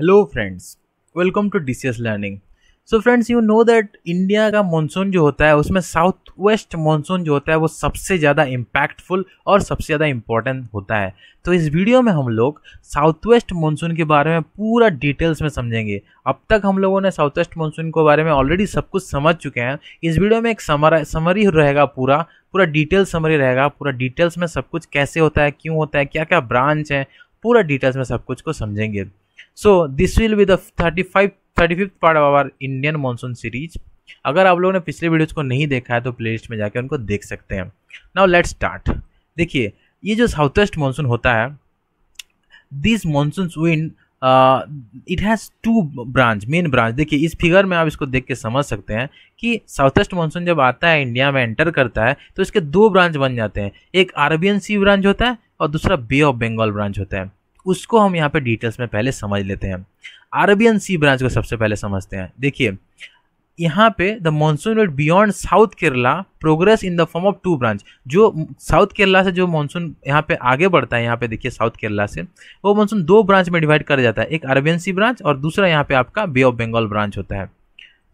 Hello friends welcome to the learning so friends you know that India का monsoon जो होता है उसमें साउथ वेस्ट मानसून जो होता है वो सबसे ज़्यादा इम्पैक्टफुल और सबसे ज़्यादा इम्पॉर्टेंट होता है तो इस वीडियो में हम लोग साउथ वेस्ट मानसून के बारे में पूरा डिटेल्स में समझेंगे अब तक हम लोगों ने साउथ वेस्ट मानसून के बारे में ऑलरेडी सब कुछ समझ चुके हैं इस वीडियो में एक समर समरी रहेगा पूरा पूरा डिटेल समरी रहेगा पूरा डिटेल्स में सब कुछ कैसे होता है क्यों होता है क्या क्या ब्रांच है पूरा डिटेल्स में सब कुछ को समझेंगे so this will be the five thirty fifth part of our Indian monsoon series अगर आप लोगों ने पिछले वीडियोज़ को नहीं देखा है तो प्ले में जाकर उनको देख सकते हैं नाउ लेट स्टार्ट देखिए ये जो साउथ वेस्ट मानसून होता है this monsoon wind it has two branch main branch देखिए इस फिगर में आप इसको देख के समझ सकते हैं कि साउथ वेस्ट मानसून जब आता है इंडिया में एंटर करता है तो इसके दो ब्रांच बन जाते हैं एक अरबियन सी ब्रांच होता है और दूसरा बे ऑफ बंगाल ब्रांच होता है उसको हम यहाँ पे डिटेल्स में पहले समझ लेते हैं अरबियन सी ब्रांच को सबसे पहले समझते हैं देखिए यहाँ पे the monsoon wait beyond south Kerala progress in the form of two branch जो साउथ केरला से जो मानसून यहाँ पे आगे बढ़ता है यहाँ पे देखिए साउथ केरला से वो मानसून दो ब्रांच में डिवाइड कर जाता है एक अरबियन सी ब्रांच और दूसरा यहाँ पे आपका बे ऑफ बंगाल ब्रांच होता है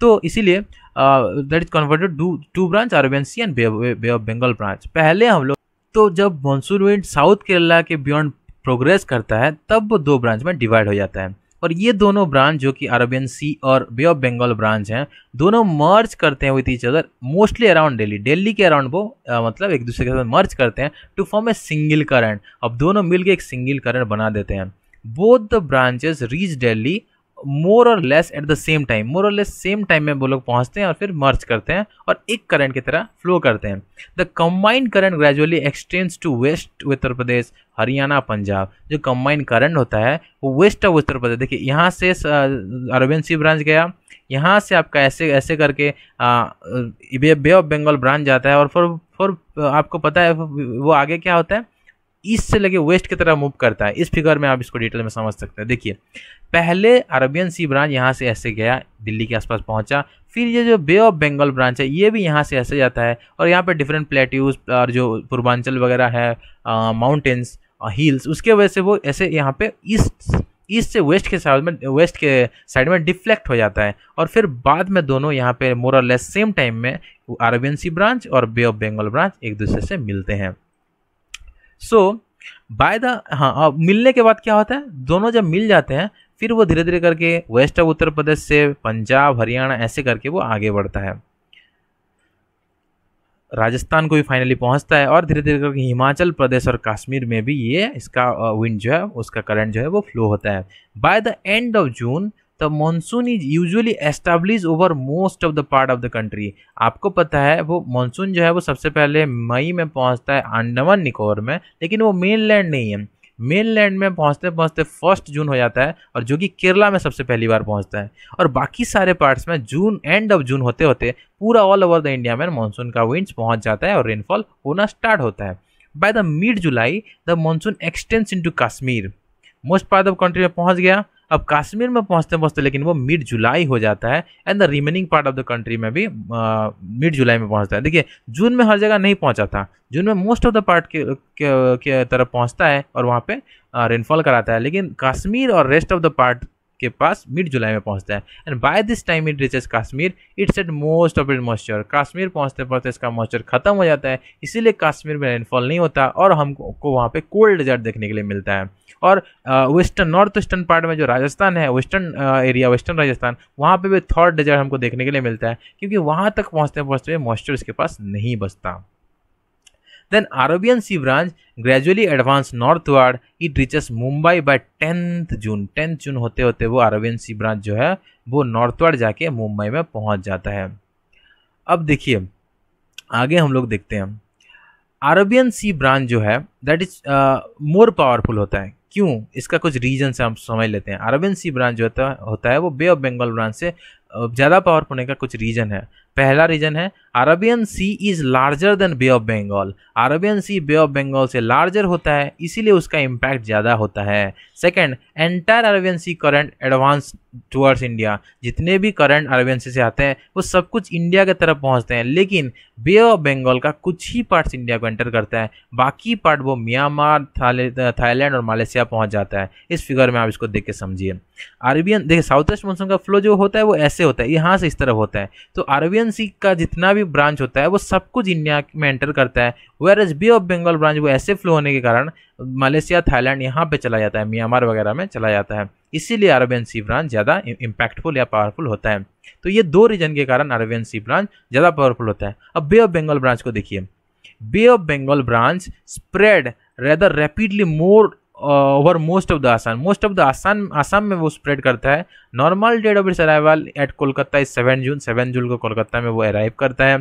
तो इसीलिए that is converted to two branch Arabian Sea and bay of Bengal branch पहले हम लोग तो जब मानसून विंड साउथ केरला के बियॉन्ड प्रोग्रेस करता है तब वो दो ब्रांच में डिवाइड हो जाता है और ये दोनों ब्रांच जो कि अरबियन सी और बे ऑफ बंगाल ब्रांच हैं दोनों मर्ज करते हैं with each other mostly around Delhi Delhi के अराउंड वो आ, मतलब एक दूसरे के साथ मर्ज करते हैं to form a single current अब दोनों मिलकर एक सिंगल करंट बना देते हैं both the branches reach Delhi more or less at the same time more or less same time में वो लोग पहुंचते हैं और फिर मर्ज करते हैं और एक करंट की तरह फ्लो करते हैं the combined current gradually extends to west Uttar Pradesh Haryana Punjab जो कम्बाइंड करंट होता है वो वेस्ट ऑफ उत्तर प्रदेश देखिए यहाँ से अरविंद सी ब्रांच गया यहाँ से आपका ऐसे ऐसे करके बे ऑफ बंगाल ब्रांच जाता है और फिर फिर आपको पता है वो आगे क्या होता है ईस्ट से लेके वेस्ट की तरह मूव करता है इस फिगर में आप इसको डिटेल में समझ सकते हैं देखिए पहले अरबियन सी ब्रांच यहाँ से ऐसे गया दिल्ली के आसपास पहुँचा फिर ये जो बे ऑफ बंगाल ब्रांच है ये भी यहाँ से ऐसे जाता है और यहाँ पर डिफरेंट प्लेट्यूज और जो पूर्वांचल वगैरह है माउंटेन्स हिल्स उसके वजह से वो ऐसे यहाँ पे ईस्ट ईस्ट से वेस्ट के साइड में वेस्ट के साइड में डिफ्लेक्ट हो जाता है और फिर बाद में दोनों यहाँ पे लेस सेम टाइम में अरबियन सी ब्रांच और बे ऑफ बंगाल ब्रांच एक दूसरे से मिलते हैं सो बाय द हाँ अब मिलने के बाद क्या होता है दोनों जब मिल जाते हैं फिर वो धीरे धीरे करके वेस्ट ऑफ उत्तर प्रदेश से पंजाब हरियाणा ऐसे करके वो आगे बढ़ता है राजस्थान को भी फाइनली पहुंचता है और धीरे धीरे करके हिमाचल प्रदेश और कश्मीर में भी ये इसका विंड जो है उसका करंट जो है वो फ्लो होता है by the end of June तो monsoon is usually establish over most of the part of the country आपको पता है वो मॉनसून जो है वो सबसे पहले मई में पहुंचता है अंडमान निकोबार में लेकिन वो मेन लैंड नहीं है मेन लैंड में पहुंचते पहुंचते फर्स्ट जून हो जाता है और जो कि केरला में सबसे पहली बार पहुंचता है और बाकी सारे पार्ट्स में जून एंड ऑफ जून होते होते पूरा ऑल ओवर द इंडिया में मानसून का विंड्स पहुंच जाता है और रेनफॉल होना स्टार्ट होता है by the mid July the monsoon extends into Kashmir most part of country में पहुंच गया अब कश्मीर में पहुंचते पहुंचते लेकिन वो मिड जुलाई हो जाता है and the remaining part of the country में भी मिड जुलाई में पहुंचता है देखिए जून में हर जगह नहीं पहुंचा था जून में मोस्ट ऑफ द पार्ट के, के, के तरफ पहुंचता है और वहाँ पे रेनफॉल कराता है लेकिन कश्मीर और रेस्ट ऑफ द पार्ट के पास मिड जुलाई में पहुंचता है and by this time it reaches Kashmir it's at most of it moisture Kashmir पहुंचते पहुंचते इसका मॉइस्चर खत्म हो जाता है इसीलिए कश्मीर में रेनफॉल नहीं होता और हमको वहाँ पे कोल्ड डेजर्ट देखने के लिए मिलता है और वेस्टर्न नॉर्थ वेस्टर्न पार्ट में जो राजस्थान है वेस्टर्न एरिया वेस्टर्न राजस्थान वहाँ पर भी थर्ड डेजर्ट हमको देखने के लिए मिलता है क्योंकि वहाँ तक पहुँचते पहुँचते मॉइस्चर इसके पास नहीं बचता Then Arabian Sea branch gradually advanced northward. It reaches Mumbai by 10th June. 10th June होते होते वो Arabian Sea branch जो है वो northward जाके मुंबई में पहुंच जाता है अब देखिए आगे हम लोग देखते हैं अरबियन सी ब्रांच जो है दैट इज मोर पावरफुल होता है क्यों इसका कुछ रीजन से हम समझ लेते हैं अरबियन सी ब्रांच जो होता है वो बे ऑफ बंगाल ब्रांच से uh, ज़्यादा पावरफुल होने का कुछ रीजन है पहला रीजन है Arabian Sea is larger than Bay of Bengal Arabian Sea Bay of Bengal से लार्जर होता है इसीलिए उसका इम्पैक्ट ज़्यादा होता है second entire Arabian Sea current advance towards India जितने भी करंट अरबियन सी से आते हैं वो सब कुछ इंडिया की तरफ पहुँचते हैं लेकिन बे ऑफ बंगाल का कुछ ही पार्ट्स इंडिया को एंटर करता है बाकी पार्ट वो म्यांमार थाईलैंड और मलेशिया पहुँच जाता है इस फिगर में आप इसको देख के समझिए अरबियन देखिए साउथ ईस्ट मानसून का फ्लो जो होता है वो ऐसे होता है यहाँ से इस तरफ होता है तो अरबियन एजेंसी का जितना भी ब्रांच होता है वो सब कुछ इंडिया में एंटर करता है whereas Bay of Bengal branch वो ऐसे फ्लो होने के कारण मलेशिया थाईलैंड यहाँ पे चला जाता है म्यांमार वगैरह में चला जाता है इसीलिए अरबियन सी ब्रांच ज़्यादा इम्पैक्टफुल या पावरफुल होता है तो ये दो रीजन के कारण अरबियन सी ब्रांच ज़्यादा पावरफुल होता है अब बे ऑफ बंगाल ब्रांच को देखिए Bay of Bengal branch spread rather rapidly more over most of the Assam most of the Assam Assam में वो स्प्रेड करता है normal date of its arrival at Kolkata is seven June seven June को कोलकाता में वो अराइव करता है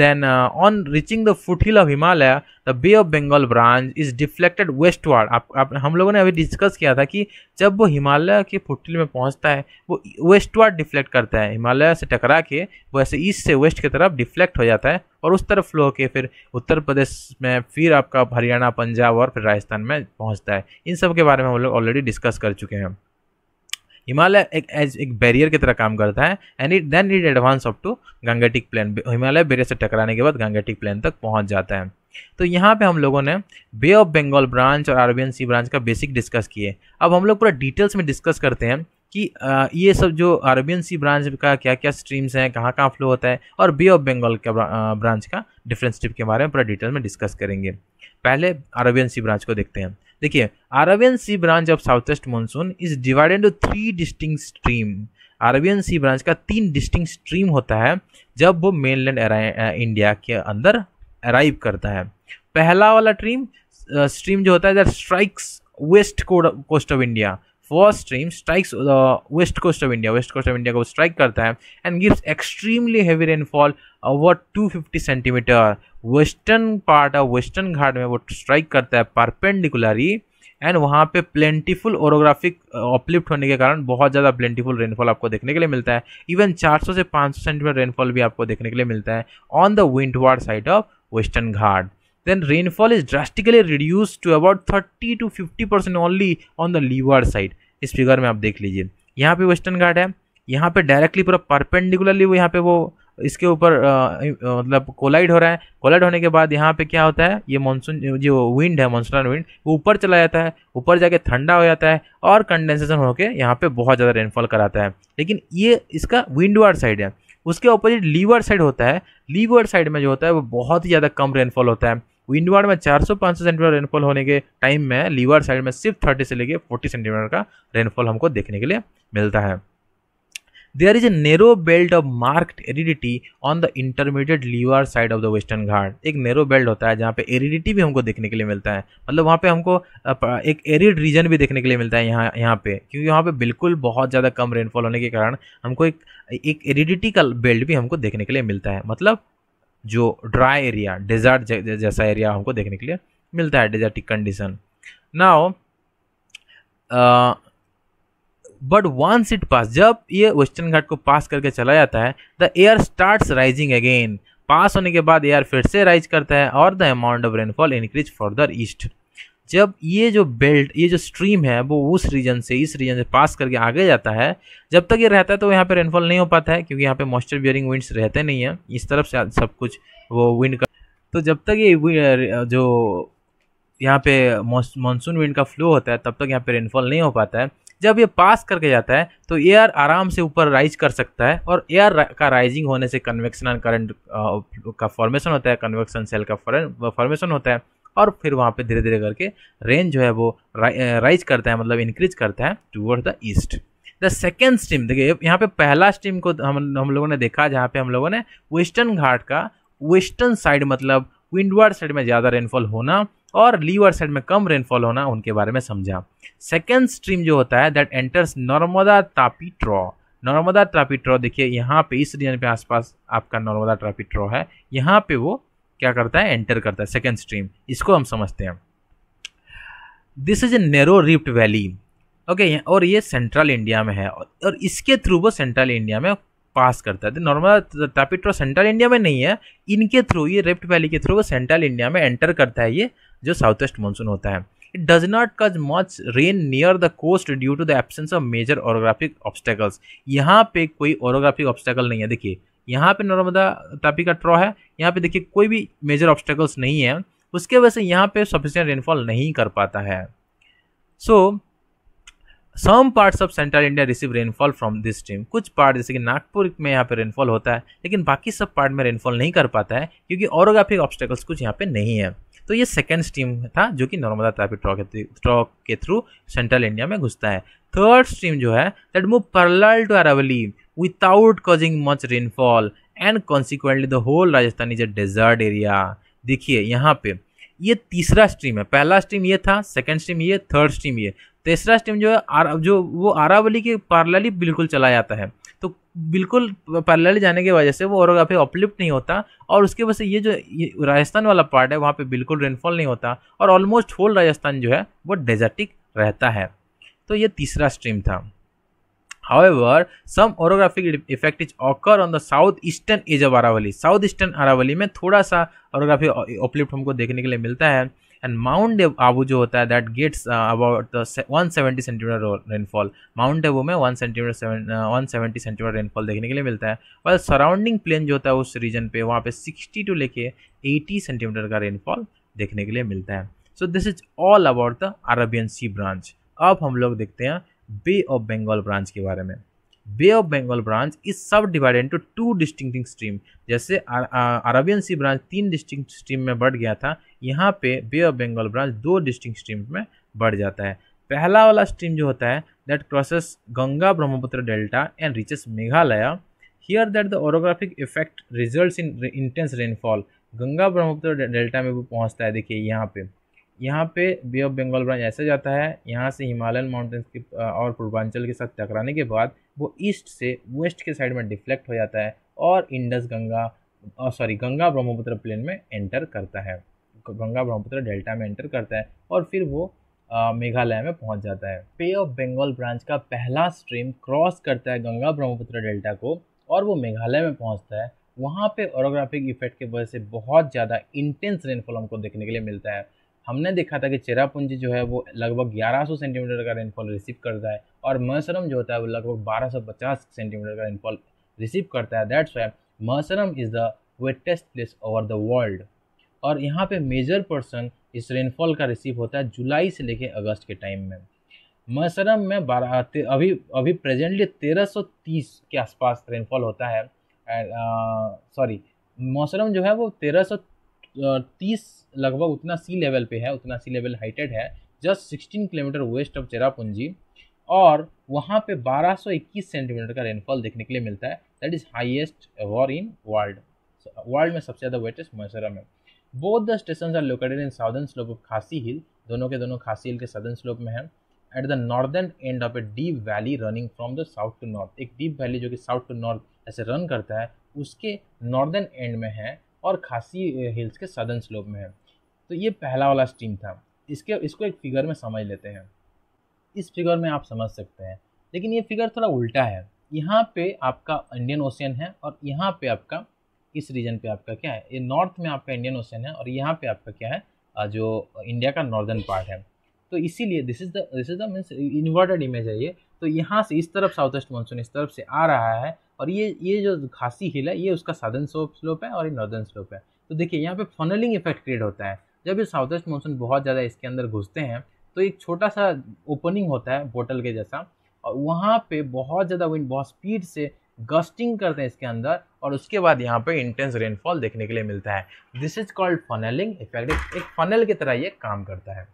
Then, uh, on reaching the foothill of Himalaya, the Bay of Bengal branch is deflected westward. आप, आप हम लोगों ने अभी डिस्कस किया था कि जब वो हिमालय के फुटहिल में पहुंचता है वो वेस्टवर्ड डिफ्लेक्ट करता है हिमालय से टकरा के वो ऐसे ईस्ट से वेस्ट की तरफ डिफ्लेक्ट हो जाता है और उस तरफ फ्लो होकर फिर उत्तर प्रदेश में फिर आपका हरियाणा पंजाब और फिर राजस्थान में पहुँचता है इन सब के बारे में हम लोग ऑलरेडी डिस्कस कर चुके हैं हिमालय एक एज एक बैरियर की तरह काम करता है and it then it advance up to Gangetic plain Himalaya barrier से टकराने के बाद गंगेटिक प्लेन तक पहुंच जाता है तो यहाँ पे हम लोगों ने बे ऑफ बंगाल ब्रांच और अरबियन सी ब्रांच का बेसिक डिस्कस किए अब हम लोग पूरा डिटेल्स में डिस्कस करते हैं कि ये सब जो अरबियन सी ब्रांच का क्या क्या स्ट्रीम्स हैं कहाँ कहाँ फ्लो होता है और बे ऑफ बंगाल का ब्रांच का डिफरेंस टिप के बारे में पूरा डिटेल में डिस्कस करेंगे पहले अरबियन सी ब्रांच को देखते हैं देखिए Arabian Sea branch of south east monsoon is divided three distinct stream Arabian Sea branch का तीन डिस्टिंग स्ट्रीम होता है जब वो मेनलैंड इंडिया के अंदर अराइव करता है पहला वाला ट्रीम स्ट्रीम जो होता है that strikes west coast of India first stream strikes west coast of India west coast of India को स्ट्राइक करता है and gives extremely heavy rainfall over 250 centimetre western part of Western Ghat में वो strike करता है परपेंडिकुलरली एंड वहाँ पे plentiful orographic uplift होने के कारण बहुत ज़्यादा प्लेंटीफुल रेनफॉल आपको देखने के लिए मिलता है इवन 400 से 500 सेंटीमीटर रेनफॉल भी आपको देखने के लिए मिलता है on the windward side of Western Ghat then rainfall is drastically reduced to about 30 to 50 percent only on the leeward side इस फिगर में आप देख लीजिए यहाँ पे वेस्टर्न घाट है यहाँ पे डायरेक्टली पूरा परपेंडिकुलरली वो यहाँ पे वो इसके ऊपर मतलब कोलाइड हो रहा है कोलाइड होने के बाद यहाँ पे क्या होता है ये मानसून जो विंड है मानसून विंड वो ऊपर चला जाता है ऊपर जाके ठंडा हो जाता है और कंडेंसेशन होकर यहाँ पे बहुत ज़्यादा रेनफॉल कराता है लेकिन ये इसका विंडवर्ड साइड है उसके ऑपोजिट लीवर साइड होता है लीवर साइड में जो होता है वो बहुत ही ज़्यादा कम रेनफॉल होता है विंडवार्ड में 400-500 सेंटीमीटर रेनफॉल होने के टाइम में लीवर साइड में सिर्फ 30 से लेके 40 सेंटीमीटर का रेनफॉल हमको देखने के लिए मिलता है there is a narrow belt of marked aridity on the intermediate leeward side of the Western Ghat एक नेरो बेल्ट होता है जहाँ पे एरिडिटी भी हमको देखने के लिए मिलता है मतलब वहाँ पे हमको एक एरिड रीजन भी देखने के लिए मिलता है यहाँ यहाँ पे क्योंकि वहाँ पे बिल्कुल बहुत ज़्यादा कम रेनफॉल होने के कारण हमको एक एक एरिडिटी का बेल्ट भी हमको देखने के लिए मिलता है मतलब जो ड्राई एरिया डेजर्ट जैसा एरिया हमको देखने के लिए मिलता है desertic condition now but once it pass जब ये वेस्टर्न घाट को पास करके चला जाता है the air start rising again pass होने के बाद एयर फिर से राइज करता है और the amount of rainfall increase further east जब ये जो बेल्ट ये जो स्ट्रीम है वो उस रीजन से इस रीजन से पास करके आगे जाता है जब तक ये रहता है तो यहाँ पे रेनफॉल नहीं हो पाता है क्योंकि यहाँ पे मॉइस्चर बियरिंग विंड्स रहते नहीं हैं इस तरफ से सब कुछ वो विंड का तो जब तक ये जो यहाँ पे मानसून विंड का फ्लो होता है तब तक यहाँ पे रेनफॉल नहीं हो पाता है जब ये पास करके जाता है तो एयर आराम से ऊपर राइज कर सकता है और एयर का राइजिंग होने से कन्वेक्शनल करंट का फॉर्मेशन होता है कन्वेक्शन सेल का फॉर्मेशन होता है और फिर वहाँ पे धीरे धीरे करके रेन जो है वो राइज करता है मतलब इंक्रीज करता है toward the east the second stream देखिए यहाँ पे पहला स्ट्रीम को हम हम लोगों ने देखा जहाँ पे हम लोगों ने वेस्टर्न घाट का वेस्टर्न साइड मतलब विंडवर्ड साइड में ज़्यादा रेनफॉल होना और लीवर साइड में कम रेनफॉल होना उनके बारे में समझा सेकेंड स्ट्रीम जो होता है that enters Narmada Tapi trough Narmada Tapi trough देखिए यहाँ पे इस रीजन पे आसपास आपका नर्मदा ट्रापी ट्रॉ है यहाँ पे वो क्या करता है एंटर करता है सेकेंड स्ट्रीम इसको हम समझते हैं this is a narrow rift valley okay और ये सेंट्रल इंडिया में है और इसके थ्रू वो सेंट्रल इंडिया में पास करता है नॉर्मल तापिट्रो सेंट्रल इंडिया में नहीं है इनके थ्रू ये रिफ्ट वैली के थ्रू वो सेंट्रल इंडिया में एंटर करता है ये जो साउथ वेस्ट मानसून होता है it does not cause much rain near the coast due to the absence of major orographic obstacles यहाँ पे कोई ऑरोग्राफिक ऑब्स्टेकल नहीं है देखिए यहाँ पे नर्मदा तापी का ट्रॉ है यहाँ पे देखिए कोई भी मेजर ऑब्स्टेकल्स नहीं है उसके वजह से यहाँ पे सफिशियंट रेनफॉल नहीं कर पाता है so some parts of central India receive rainfall from this stream कुछ पार्ट जैसे कि नागपुर में यहाँ पे रेनफॉल होता है लेकिन बाकी सब पार्ट में रेनफॉल नहीं कर पाता है क्योंकि ऑरोग्राफिक ऑब्स्टेकल्स कुछ यहाँ पे नहीं है तो ये सेकेंड स्ट्रीम था जो कि नर्मदा तापी ट्रॉक ट्रॉक के थ्रू सेंट्रल इंडिया में घुसता है थर्ड स्ट्रीम जो है that move parallel to Aravalli without causing much rainfall and consequently the whole Rajasthan is a desert area. देखिए यहाँ पे ये तीसरा स्ट्रीम है पहला स्ट्रीम ये था सेकंड स्ट्रीम ये थर्ड स्ट्रीम ये तीसरा स्ट्रीम जो है जो वो आरावली के पार्लली बिल्कुल चला जाता है तो बिल्कुल पार्लली जाने की वजह से वो और पे अपलिफ्ट नहीं होता और उसके वजह से ये जो राजस्थान वाला पार्ट है वहाँ पे बिल्कुल रेनफॉल नहीं होता और ऑलमोस्ट होल राजस्थान जो है वो डेजर्टिक रहता है तो ये तीसरा स्ट्रीम था However, some orographic effect is occur on the southeastern edge of Aravalli. Southeastern Aravalli में थोड़ा सा orographic uplift हमको देखने के लिए मिलता है एंड माउंट आबू जो होता है that gets about one seventy centimetre rainfall mount Abu में one centimetre one seventy centimetre rainfall देखने के लिए मिलता है और सराउंडिंग प्लेन जो होता है उस रीजन पे वहाँ पे सिक्सटी टू लेके एटी सेंटीमीटर का रेनफॉल देखने के लिए मिलता है so this is all about the Arabian Sea branch अब हम लोग देखते हैं बे ऑफ बंगाल ब्रांच के बारे में Bay of Bengal branch is subdivided into two distinct stream जैसे अरबियन सी ब्रांच तीन डिस्टिंग स्ट्रीम में बढ़ गया था यहाँ पे बे ऑफ बंगाल ब्रांच दो डिस्टिंग स्ट्रीम में बढ़ जाता है पहला वाला स्ट्रीम जो होता है that crosses Ganga Brahmaputra delta and reaches Meghalaya here that the orographic effect result in intense rainfall Ganga Brahmaputra delta में भी पहुँचता है देखिए यहाँ पे यहाँ पे बे ऑफ बंगाल ब्रांच ऐसे जाता है यहाँ से हिमालयन माउंटेन्स के और पूर्वांचल के साथ टकराने के बाद वो ईस्ट से वेस्ट के साइड में डिफ्लेक्ट हो जाता है और इंडस गंगा सॉरी गंगा ब्रह्मपुत्र प्लेन में एंटर करता है गंगा ब्रह्मपुत्र डेल्टा में एंटर करता है और फिर वो मेघालय में पहुंच जाता है पे ऑफ बंगाल ब्रांच का पहला स्ट्रीम क्रॉस करता है गंगा ब्रह्मपुत्र डेल्टा को और वो मेघालय में पहुंचता है वहाँ पे ओरोग्राफिक इफेक्ट की वजह से बहुत ज़्यादा इंटेंस रेनफॉल हमको देखने के लिए मिलता है हमने देखा था कि चेरापूंजी जो है वो लगभग 1100 सेंटीमीटर का रेनफॉल रिसीव करता है और मसरम जो होता है वो लगभग 1250 सेंटीमीटर का रेनफॉल रिसीव करता है that's why Mawsynram is the wettest place over the world और यहाँ पे मेजर पर्सन इस रेनफॉल का रिसीव होता है जुलाई से लेके अगस्त के टाइम में मौसरम में बारह अभी अभी प्रेजेंटली 1330 के आसपास रेनफॉल होता है सॉरी मौसरम जो है वो सौ तीस लगभग उतना सी लेवल पे है उतना सी लेवल हाइटेड है just sixteen kilometre west of Cherrapunji और वहाँ पे 1221 सेंटीमीटर का रेनफॉल देखने के लिए मिलता है that is highest average in world world में सबसे ज़्यादा वेटेस्ट मैसरा में both the station are located in southern slope of Khasi hill दोनों के दोनों खासी हिल के सदर्न स्लोप में है at the northern end of a deep valley running from the south to north एक डीप वैली जो कि साउथ टू नॉर्थ ऐसे रन करता है उसके नॉर्दर्न एंड में है और खासी हिल्स के सदर्न स्लोप में है तो ये पहला वाला स्ट्रीम था इसके इसको एक फिगर में समझ लेते हैं इस फिगर में आप समझ सकते हैं लेकिन ये फिगर थोड़ा उल्टा है यहाँ पे आपका इंडियन ओशियन है और यहाँ पे आपका इस रीजन पे आपका क्या है ये नॉर्थ में आपका इंडियन ओशियन है और यहाँ पे आपका क्या है जो इंडिया का नॉर्दर्न पार्ट है तो इसीलिए this is the this is the means inverted image है ये तो यहाँ से इस तरफ साउथ ईस्ट मानसून इस तरफ से आ रहा है और ये ये जो खासी हिल है ये उसका साधन स्लोप स्लोप है और ये नॉर्दर्न स्लोप है तो देखिए यहाँ पे फनलिंग इफेक्ट क्रिएट होता है जब ये साउथ वेस्ट मानसून बहुत ज़्यादा इसके अंदर घुसते हैं तो एक छोटा सा ओपनिंग होता है बोटल के जैसा और वहाँ पे बहुत ज़्यादा विंड बहुत स्पीड से गस्टिंग करते हैं इसके अंदर और उसके बाद यहाँ पे इंटेंस रेनफॉल देखने के लिए मिलता है this is called funnelling effect एक फनल की तरह ये काम करता है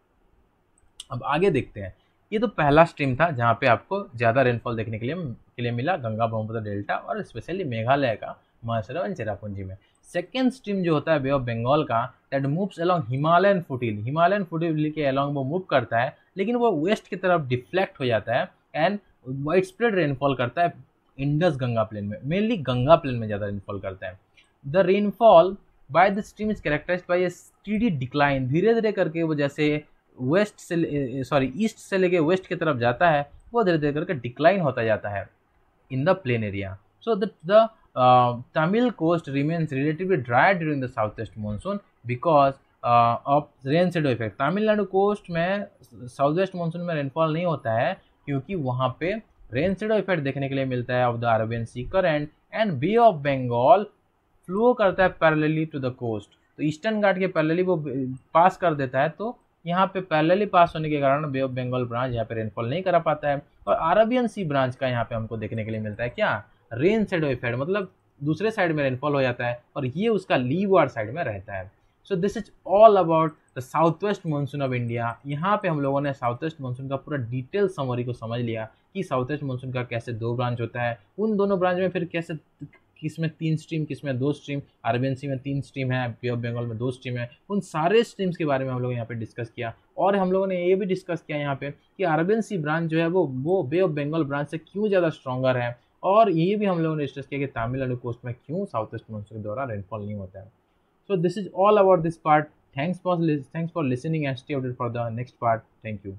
अब आगे देखते हैं ये तो पहला स्ट्रीम था जहाँ पे आपको ज़्यादा रेनफॉल देखने के लिए के लिए मिला गंगा ब्रह्मपुत्र डेल्टा और स्पेशली मेघालय का मानसरोवर एंड चेरापूंजी में सेकेंड स्ट्रीम जो होता है बे ऑफ बंगाल का that moves along Himalayan foothill Himalayan foothill के अलॉन्ग वो मूव करता है लेकिन वो वेस्ट की तरफ डिफ्लेक्ट हो जाता है एंड वाइड स्प्रेड रेनफॉल करता है इंडस गंगा प्लेन में मेनली गंगा प्लेन में ज़्यादा रेनफॉल करता है the rainfall by the stream is characterise by a steady decline धीरे धीरे करके वो जैसे वेस्ट से सॉरी ईस्ट से लेके वेस्ट की तरफ जाता है वो धीरे धीरे करके डिक्लाइन होता जाता है in the plain area so the Tamil coast remains relatively dry during the south the monsoon because of rain shadow effect Tamil Nadu coast में साउथ वेस्ट मानसून में रेनफॉल नहीं होता है क्योंकि वहाँ पे रेन सेडो इफेक्ट देखने के लिए मिलता है of the Arabian sea current and bay of Bengal flow करता है पैरेलली टू द कोस्ट तो ईस्टर्न घाट के पैरेलली वो पास कर देता है तो यहाँ पे पैरेलली पास होने के कारण बे ऑफ बंगाल ब्रांच यहाँ पे रेनफॉल नहीं करा पाता है और अरबियन सी ब्रांच का यहाँ पे हमको देखने के लिए मिलता है क्या रेन साइड वेफेड मतलब दूसरे साइड में रेनफॉल हो जाता है और ये उसका लीवार साइड में रहता है so this is all about the south west monsoon of India यहाँ पे हम लोगों ने साउथ वेस्ट मानसून का पूरा डिटेल समरी को समझ लिया कि साउथ वेस्ट मानसून का कैसे दो ब्रांच होता है उन दोनों ब्रांच में फिर कैसे किस में तीन स्ट्रीम किस में दो स्ट्रीम आर में तीन स्ट्रीम है पी ऑफ बंगाल में दो स्ट्रीम है उन सारे स्ट्रीम्स के बारे में हम लोग यहाँ पे डिस्कस किया और हम लोगों ने ये भी डिस्कस किया यहाँ पे कि आर ब्रांच जो है वो वो बे ऑफ बंगाल ब्रांच से क्यों ज़्यादा स्ट्रॉगर है और ये भी हम लोगों ने डिस्कस किया कि तमिलनाडु कोस्ट में क्यों साउथ ईस्ट मानसून के द्वारा रेनफॉल नहीं होता है so this is all about this part thanks for thanks for listening and stay update for the next part thank you